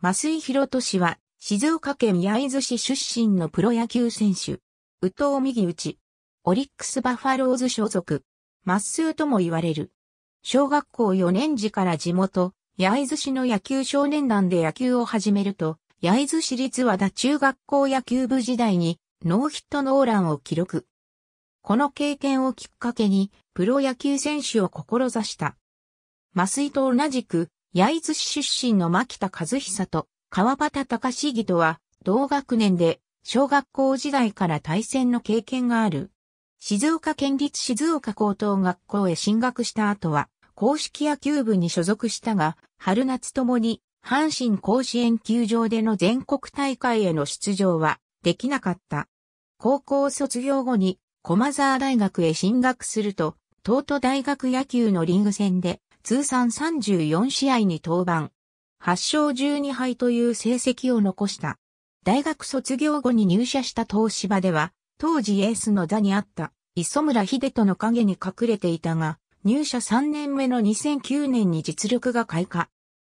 増井博俊は、静岡県八重津市出身のプロ野球選手。宇藤右打ち。オリックスバファローズ所属。マッスーとも言われる。小学校4年時から地元、八重津市の野球少年団で野球を始めると、八重津市立和田中学校野球部時代に、ノーヒットノーランを記録。この経験をきっかけに、プロ野球選手を志した。スイと同じく、焼津市出身の牧田和久と川端隆史義とは同学年で小学校時代から対戦の経験がある。静岡県立静岡高等学校へ進学した後は公式野球部に所属したが、春夏ともに阪神甲子園球場での全国大会への出場はできなかった。高校卒業後に駒沢大学へ進学すると、東都大学野球のリーグ戦で通算34試合に登板。8勝12敗という成績を残した。大学卒業後に入社した東芝では、当時エースの座にあった磯村秀人の影に隠れていたが、入社3年目の2009年に実力が開花。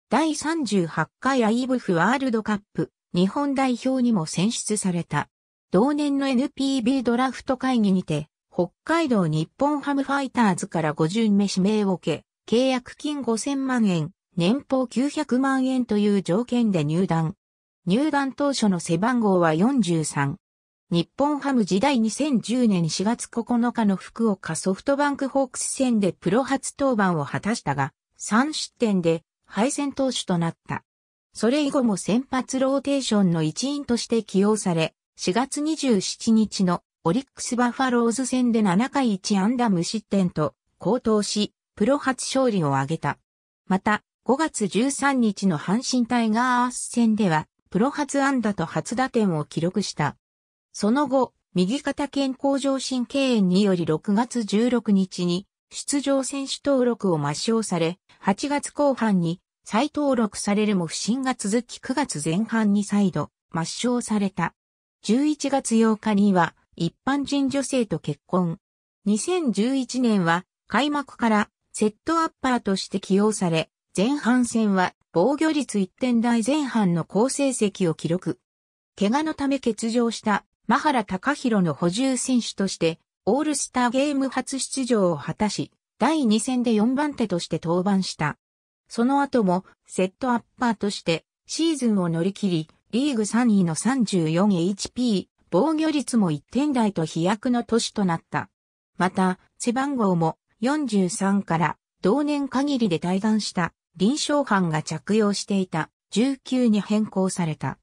第38回アイブフワールドカップ日本代表にも選出された。同年の NPB ドラフト会議にて、北海道日本ハムファイターズから5巡目指名を受け、契約金5000万円、年俸900万円という条件で入団。入団当初の背番号は43。日本ハム時代2010年4月9日の福岡ソフトバンクホークス戦でプロ初登板を果たしたが、3失点で敗戦投手となった。それ以後も先発ローテーションの一員として起用され、4月27日のオリックスバファローズ戦で7回1安打無失点と高騰し、プロ初勝利を挙げた。また、5月13日の阪神タイガース戦では、プロ初安打と初打点を記録した。その後、右肩健康上神経炎により6月16日に出場選手登録を抹消され、8月後半に再登録されるも不審が続き9月前半に再度抹消された。11月8日には一般人女性と結婚。2011年は開幕からセットアッパーとして起用され、前半戦は防御率1点台前半の好成績を記録。怪我のため欠場したマハラタカヒロの補充選手として、オールスターゲーム初出場を果たし、第2戦で4番手として登板した。その後もセットアッパーとしてシーズンを乗り切り、リーグ3位の 34HP、防御率も1点台と飛躍の年となった。また、背番号も43から同年限りで退団した臨床班が着用していた19に変更された。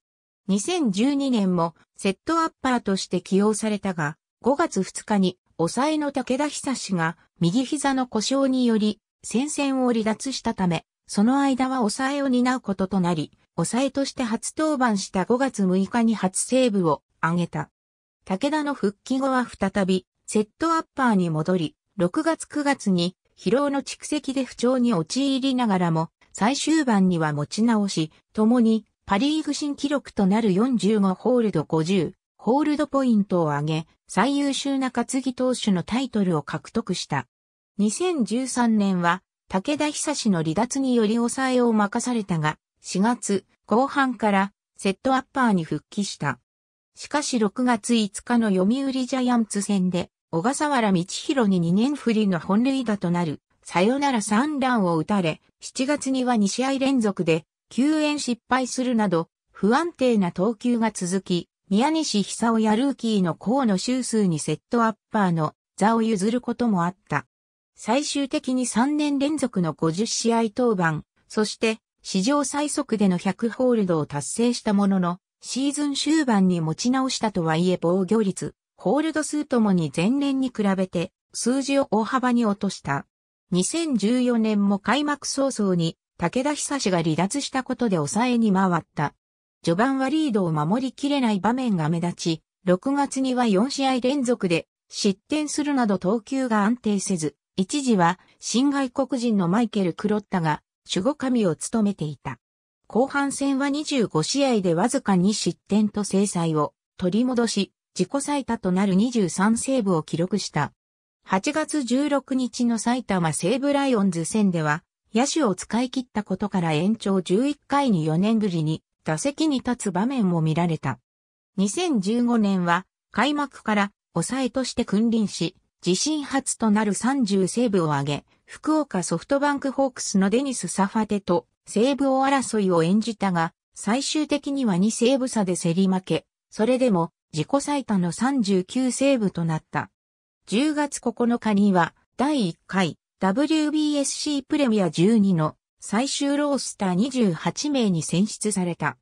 2012年もセットアッパーとして起用されたが、5月2日に抑えの武田久志が右膝の故障により戦線を離脱したため、その間は抑えを担うこととなり、抑えとして初登板した5月6日に初セーブを挙げた。武田の復帰後は再び、セットアッパーに戻り、6月9月に疲労の蓄積で不調に陥りながらも、最終盤には持ち直し、共にパリーグ新記録となる45ホールド50、ホールドポイントを上げ、最優秀な担ぎ投手のタイトルを獲得した。2013年は、武田久志の離脱により抑えを任されたが、4月後半からセットアッパーに復帰した。しかし6月5日の読売ジャイアンツ戦で小笠原道弘に2年振りの本塁打となる、さよなら3ランを打たれ、7月には2試合連続で、救援失敗するなど、不安定な投球が続き、宮西久夫やルーキーの河野周数にセットアッパーの座を譲ることもあった。最終的に3年連続の50試合登板、そして史上最速での100ホールドを達成したものの、シーズン終盤に持ち直したとはいえ防御率コールド数ともに前年に比べて数字を大幅に落とした。2014年も開幕早々に武田久志が離脱したことで抑えに回った。序盤はリードを守りきれない場面が目立ち、6月には4試合連続で失点するなど投球が安定せず、一時は新外国人のマイケル・クロッタが守護神を務めていた。後半戦は25試合でわずかに失点と制裁を取り戻し、自己最多となる23セーブを記録した。8月16日の埼玉西武ライオンズ戦では、野手を使い切ったことから延長11回に4年ぶりに打席に立つ場面も見られた。2015年は開幕から抑えとして君臨し、自身初となる30セーブを挙げ、福岡ソフトバンクホークスのデニス・サファテとセーブ王争いを演じたが、最終的には2セーブ差で競り負け、それでも自己最多の39セーブとなった。10月9日には、第1回 WBSC プレミア12の最終ロースター28名に選出された。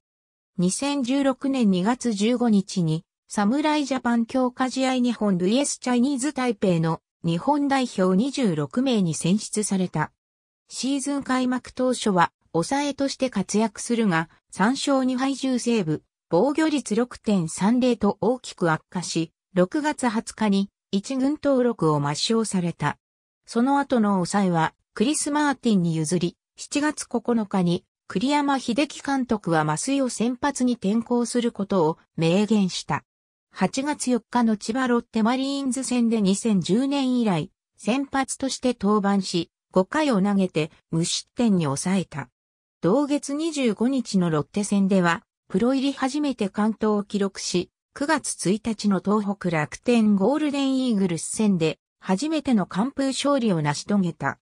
2016年2月15日に、侍ジャパン強化試合日本 VS チャイニーズ台北の日本代表26名に選出された。シーズン開幕当初は抑えとして活躍するが、3勝2敗10セーブ、防御率6.30と大きく悪化し、6月20日に一軍登録を抹消された。その後の抑えは、クリス・マーティンに譲り、7月9日に栗山秀樹監督は麻酔を先発に転向することを明言した。8月4日の千葉ロッテマリーンズ戦で2010年以来、先発として登板し、5回を投げて無失点に抑えた。同月25日のロッテ戦では、プロ入り初めて関東を記録し、9月1日の東北楽天ゴールデンイーグルス戦で、初めての完封勝利を成し遂げた。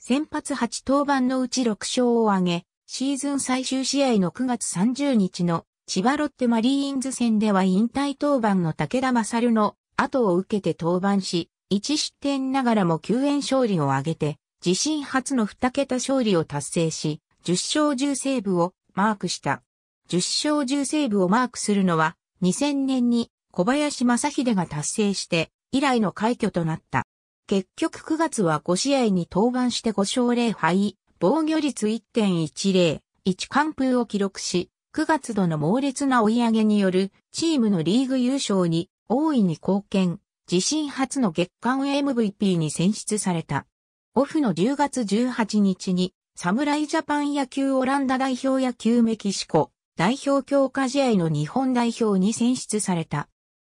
先発8登板のうち6勝を挙げ、シーズン最終試合の9月30日の千葉ロッテマリーンズ戦では引退登板の武田勝の後を受けて登板し、1失点ながらも救援勝利を挙げて、自身初の2桁勝利を達成し、10勝10セーブをマークした。10勝10セーブをマークするのは、2000年に小林正秀が達成して以来の快挙となった。結局9月は5試合に登板して5勝0敗、防御率1.10、1完封を記録し、9月度の猛烈な追い上げによるチームのリーグ優勝に大いに貢献、自身初の月間 MVP に選出された。オフの10月18日に、侍ジャパン野球オランダ代表野球メキシコ、代表強化試合の日本代表に選出された。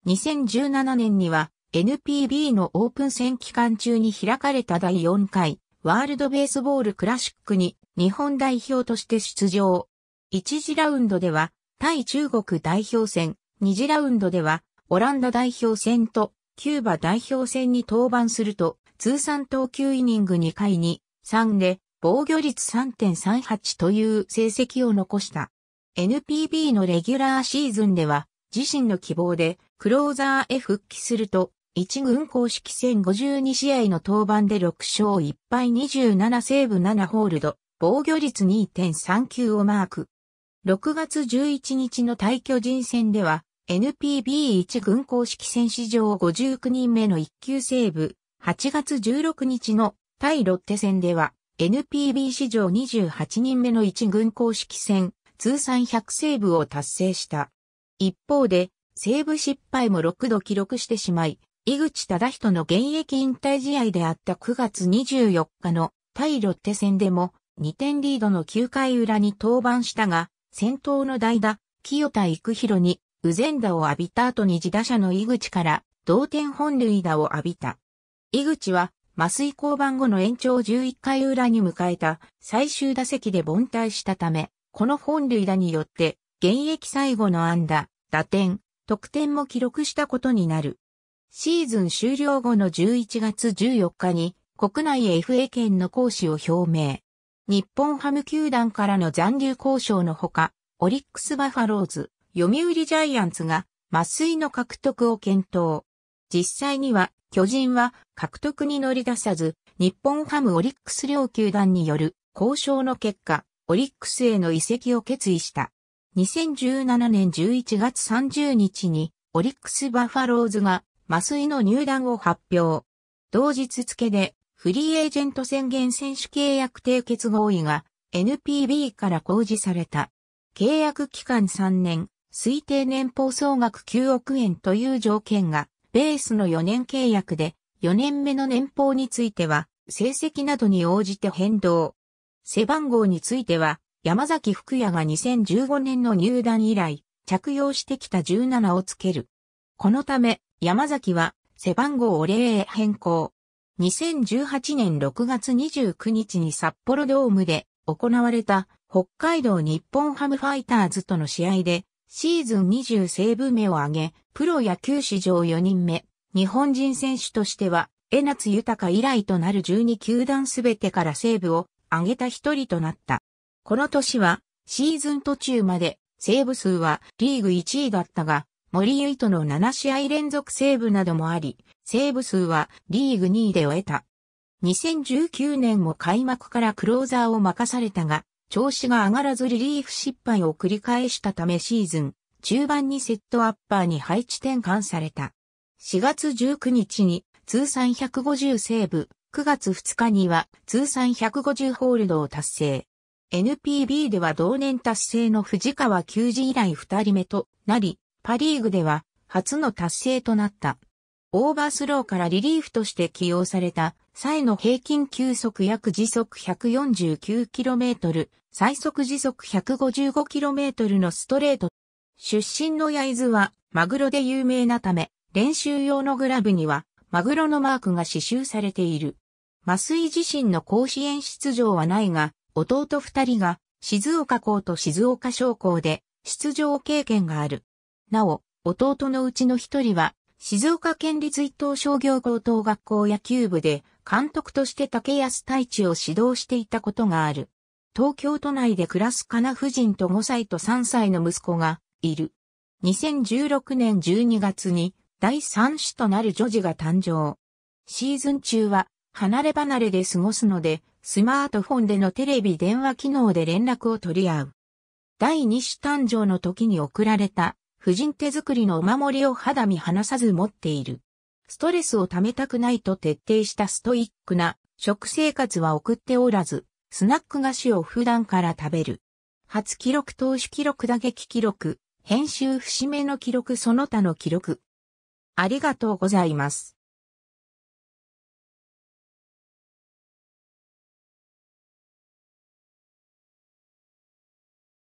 2017年には NPB のオープン戦期間中に開かれた第4回ワールドベースボールクラシックに日本代表として出場。1次ラウンドでは対中国代表戦、2次ラウンドではオランダ代表戦とキューバ代表戦に登板すると通算投球イニング2回に3で防御率3.38という成績を残した。NPB のレギュラーシーズンでは、自身の希望で、クローザーへ復帰すると、1軍公式戦52試合の登板で6勝1敗27セーブ7ホールド、防御率2.39をマーク。6月11日の対巨人戦では、NPB1 軍公式戦史上59人目の1級セーブ、8月16日の対ロッテ戦では、NPB 史上28人目の1軍公式戦、通算100セーブを達成した。一方で、セーブ失敗も6度記録してしまい、井口忠人の現役引退試合であった9月24日の対ロッテ戦でも2点リードの9回裏に登板したが、先頭の代打、清田育弘に、右前打を浴びた後に自打者の井口から同点本塁打を浴びた。井口は、麻酔降板後の延長11回裏に迎えた最終打席で凡退したため、この本類打によって、現役最後の安打、打点、得点も記録したことになる。シーズン終了後の11月14日に、国内 FA 権の行使を表明。日本ハム球団からの残留交渉のほか、オリックスバファローズ、読売ジャイアンツが麻酔の獲得を検討。実際には巨人は獲得に乗り出さず、日本ハムオリックス両球団による交渉の結果、オリックスへの移籍を決意した。2017年11月30日に、オリックスバファローズが、麻酔の入団を発表。同日付で、フリーエージェント宣言選手契約締結合意が NPB から公示された。契約期間3年、推定年俸総額9億円という条件が、ベースの4年契約で、4年目の年俸については、成績などに応じて変動。背番号については、山崎福也が2015年の入団以来、着用してきた17をつける。このため、山崎は、背番号を例へ変更。2018年6月29日に札幌ドームで行われた北海道日本ハムファイターズとの試合でシーズン20セーブ目を挙げ、プロ野球史上4人目、日本人選手としては、江夏豊以来となる12球団すべてからセーブを挙げた一人となった。この年は、シーズン途中まで、セーブ数はリーグ1位だったが、森イとの7試合連続セーブなどもあり、セーブ数はリーグ2位で終えた。2019年も開幕からクローザーを任されたが、調子が上がらずリリーフ失敗を繰り返したためシーズン、中盤にセットアッパーに配置転換された。4月19日に通算150セーブ、9月2日には通算150ホールドを達成。NPB では同年達成の藤川球児以来2人目となり、パリーグでは初の達成となった。オーバースローからリリーフとして起用された際の平均球速約時速 149km、最速時速 155km のストレート。出身の焼津はマグロで有名なため、練習用のグラブにはマグロのマークが刺繍されている。麻酔自身の甲子園出場はないが、弟二人が静岡校と静岡商校で出場経験がある。なお、弟のうちの一人は、静岡県立一等商業高等学校野球部で監督として竹安太一を指導していたことがある。東京都内で暮らすかな夫人と5歳と3歳の息子がいる。2016年12月に第3子となる女児が誕生。シーズン中は離れ離れで過ごすので、スマートフォンでのテレビ電話機能で連絡を取り合う。第二子誕生の時に送られた、婦人手作りのお守りを肌身離さず持っている。ストレスを溜めたくないと徹底したストイックな食生活は送っておらず、スナック菓子を普段から食べる。初記録投資記録打撃記録、編集節目の記録その他の記録。ありがとうございます。